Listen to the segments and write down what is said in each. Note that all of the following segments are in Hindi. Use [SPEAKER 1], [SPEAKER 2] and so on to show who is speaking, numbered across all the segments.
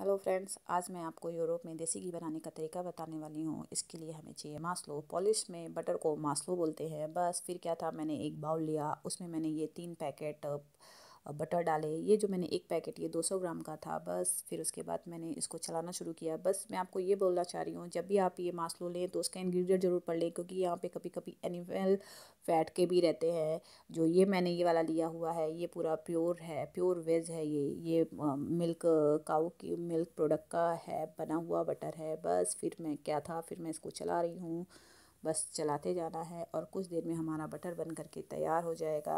[SPEAKER 1] हेलो फ्रेंड्स आज मैं आपको यूरोप में देसी घी बनाने का तरीका बताने वाली हूँ इसके लिए हमें चाहिए मास्लो पॉलिश में बटर को मास्लो बोलते हैं बस फिर क्या था मैंने एक बाउल लिया उसमें मैंने ये तीन पैकेट बटर डाले ये जो मैंने एक पैकेट ये 200 ग्राम का था बस फिर उसके बाद मैंने इसको चलाना शुरू किया बस मैं आपको ये बोलना चाह रही हूँ जब भी आप ये लो लें तो उसका इन्ग्रीडियंट ज़रूर पढ़ लें क्योंकि यहाँ पे कभी कभी एनिमल फैट के भी रहते हैं जो ये मैंने ये वाला लिया हुआ है ये पूरा प्योर है प्योर वेज है ये ये मिल्क काउ की मिल्क प्रोडक्ट का है बना हुआ बटर है बस फिर मैं क्या था फिर मैं इसको चला रही हूँ बस चलाते जाना है और कुछ देर में हमारा बटर बन करके तैयार हो जाएगा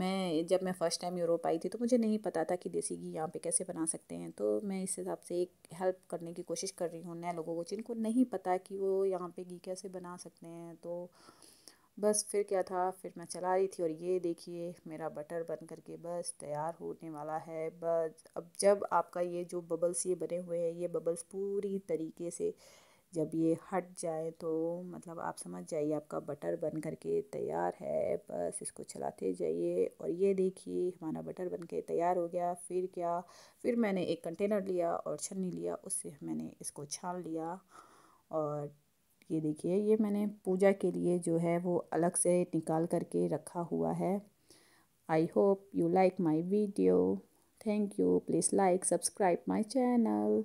[SPEAKER 1] मैं जब मैं फ़र्स्ट टाइम यूरोप आई थी तो मुझे नहीं पता था कि देसी घी यहाँ पे कैसे बना सकते हैं तो मैं इस हिसाब से एक हेल्प करने की कोशिश कर रही हूँ नए लोगों को जिनको नहीं पता कि वो यहाँ पे घी कैसे बना सकते हैं तो बस फिर क्या था फिर मैं चला रही थी और ये देखिए मेरा बटर बन करके बस तैयार होने वाला है बस अब जब आपका ये जो बबल्स ये बने हुए हैं ये बबल्स पूरी तरीके से जब ये हट जाए तो मतलब आप समझ जाइए आपका बटर बन कर के तैयार है बस इसको चलाते जाइए और ये देखिए हमारा बटर बन के तैयार हो गया फिर क्या फिर मैंने एक कंटेनर लिया और छन्नी लिया उससे मैंने इसको छान लिया और ये देखिए ये मैंने पूजा के लिए जो है वो अलग से निकाल करके रखा हुआ है I hope you like my video thank you please like subscribe my channel